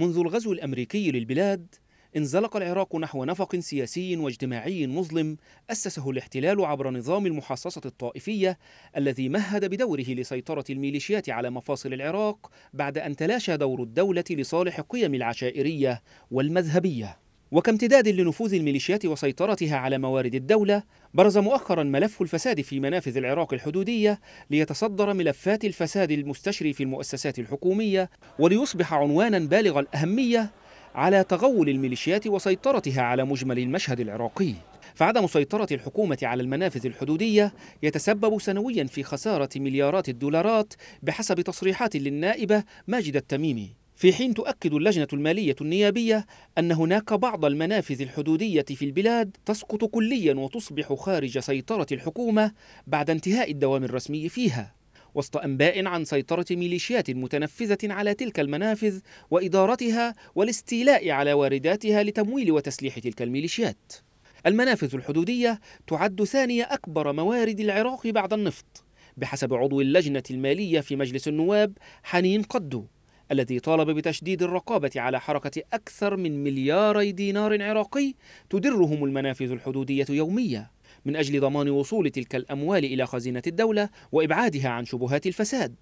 منذ الغزو الأمريكي للبلاد انزلق العراق نحو نفق سياسي واجتماعي مظلم أسسه الاحتلال عبر نظام المحاصصة الطائفية الذي مهد بدوره لسيطرة الميليشيات على مفاصل العراق بعد أن تلاشى دور الدولة لصالح القيم العشائرية والمذهبية وكامتداد لنفوذ الميليشيات وسيطرتها على موارد الدولة برز مؤخرا ملف الفساد في منافذ العراق الحدودية ليتصدر ملفات الفساد المستشري في المؤسسات الحكومية وليصبح عنوانا بالغ الأهمية على تغول الميليشيات وسيطرتها على مجمل المشهد العراقي فعدم سيطرة الحكومة على المنافذ الحدودية يتسبب سنويا في خسارة مليارات الدولارات بحسب تصريحات للنائبة ماجدة التميمي في حين تؤكد اللجنة المالية النيابية أن هناك بعض المنافذ الحدودية في البلاد تسقط كليا وتصبح خارج سيطرة الحكومة بعد انتهاء الدوام الرسمي فيها وسط أنباء عن سيطرة ميليشيات متنفذة على تلك المنافذ وإدارتها والاستيلاء على وارداتها لتمويل وتسليح تلك الميليشيات المنافذ الحدودية تعد ثاني أكبر موارد العراق بعد النفط بحسب عضو اللجنة المالية في مجلس النواب حنين قدو الذي طالب بتشديد الرقابة على حركة أكثر من ملياري دينار عراقي تدرهم المنافذ الحدودية يومياً من أجل ضمان وصول تلك الأموال إلى خزينة الدولة وإبعادها عن شبهات الفساد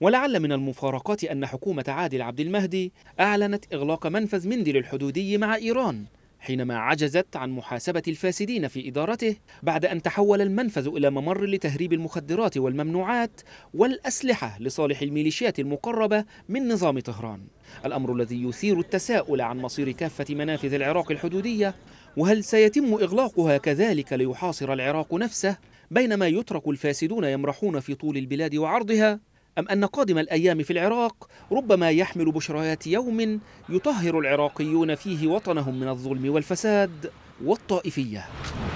ولعل من المفارقات أن حكومة عادل عبد المهدي أعلنت إغلاق منفذ مندل الحدودي مع إيران حينما عجزت عن محاسبة الفاسدين في إدارته بعد أن تحول المنفذ إلى ممر لتهريب المخدرات والممنوعات والأسلحة لصالح الميليشيات المقربة من نظام طهران الأمر الذي يثير التساؤل عن مصير كافة منافذ العراق الحدودية وهل سيتم إغلاقها كذلك ليحاصر العراق نفسه بينما يترك الفاسدون يمرحون في طول البلاد وعرضها أم أن قادم الأيام في العراق ربما يحمل بشريات يوم يطهر العراقيون فيه وطنهم من الظلم والفساد والطائفية